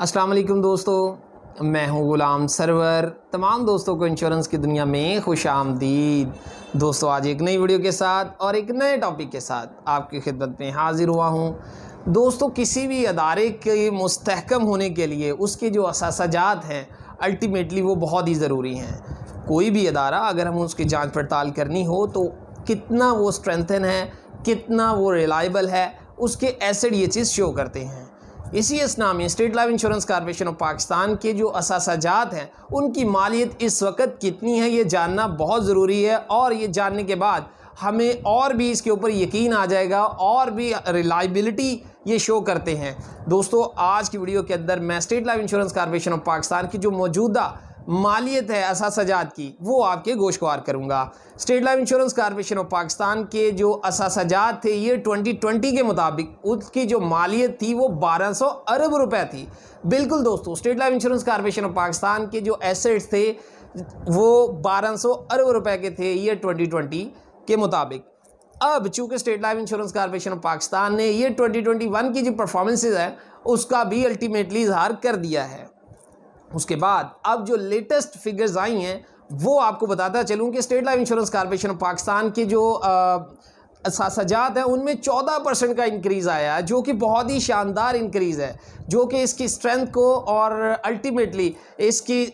अस्सलाम वालेकुम दोस्तों मैं हूं ग़ुलाम सरवर तमाम दोस्तों को इंश्योरेंस की दुनिया में खुश आमदीद दोस्तों आज एक नई वीडियो के साथ और एक नए टॉपिक के साथ आपकी खिदमत में हाज़िर हुआ हूं दोस्तों किसी भी अदारे के मस्तकम होने के लिए उसके जो असाजात हैं अल्टीमेटली वो बहुत ही ज़रूरी हैं कोई भी अदारा अगर हम उसकी जाँच पड़ताल करनी हो तो कितना वो स्ट्रेंथन है कितना वो रिलाइबल है उसके एसेड ये चीज़ शो करते हैं इसी नाम में state life insurance corporation of Pakistan के जो असासाजात हैं उनकी मालियत इस वक्त कितनी है ये जानना बहुत ज़रूरी है और ये जानने के बाद हमें और भी इसके ऊपर यकीन आ जाएगा और भी रिलायबिलिटी ये शो करते हैं दोस्तों आज की वीडियो के अंदर मैं state life insurance corporation of Pakistan की जो मौजूदा मालियत है असासजात की वो आपके गोशवार करूँगा state life insurance corporation of Pakistan के जो असासजात थे ये 2020 के मुताबिक उसकी जो मालियत थी वो 1200 अरब रुपए थी बिल्कुल दोस्तों state life insurance corporation of Pakistan के जो एसेट्स थे वो बारह अरब रुपए के थे ये ट्वेंटी के मुताबिक अब चूँकि state life insurance corporation of Pakistan ने ये 2021 की जो परफॉर्मेंसेज है उसका भी अल्टीमेटली इजहार कर दिया है उसके बाद अब जो लेटेस्ट फिगर्स आई हैं वो आपको बताता चलूँ कि state life insurance corporation of Pakistan के जो आ, सासाजात हैं उनमें चौदह परसेंट का इंक्रीज़ आया जो कि बहुत ही शानदार इंक्रीज़ है जो कि इसकी स्ट्रेंथ को और अल्टीमेटली इसकी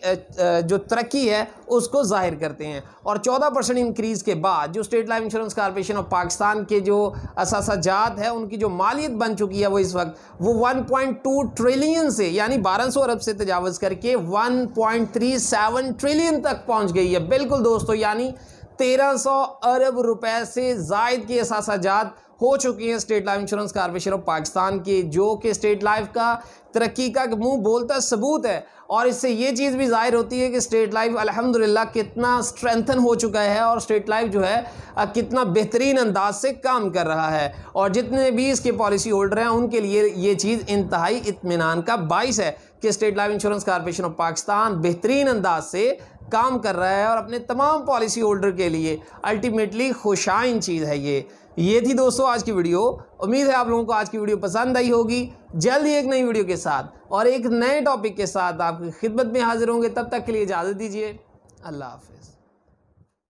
जो तरक्की है उसको जाहिर करते हैं और चौदह परसेंट इंक्रीज़ के बाद जो state life insurance corporation of Pakistan के जो असासाजात है उनकी जो मालियत बन चुकी है वो इस वक्त वो वन पॉइंट टू ट्रिलियन से यानी बारह सौ अरब से तजावज़ करके one point three seven trillion तक पहुँच गई है बिल्कुल दोस्तों यानी तेरह सौ अरब रुपए से जायद की असासाजात हो चुकी हैं state life insurance corporation of Pakistan की जो कि स्टेट लाइफ का तरक्की का मुंह बोलता सबूत है और इससे ये चीज़ भी जाहिर होती है कि स्टेट लाइफ अल्हम्दुलिल्लाह कितना स्ट्रेंथन हो चुका है और स्टेट लाइफ जो है कितना बेहतरीन अंदाज से काम कर रहा है और जितने भी इसके पॉलिसी होल्डर हैं उनके लिए ये चीज़ इंतहाई इतमान का बाइस है कि state life insurance corporation of Pakistan बेहतरीन अंदाज से काम कर रहा है और अपने तमाम पॉलिसी होल्डर के लिए अल्टीमेटली खुशाइन चीज़ है ये ये थी दोस्तों आज की वीडियो उम्मीद है आप लोगों को आज की वीडियो पसंद आई होगी जल्द ही एक नई वीडियो के साथ और एक नए टॉपिक के साथ आपकी खिदमत में हाजिर होंगे तब तक के लिए इजाज़त दीजिए अल्लाह हाफिज़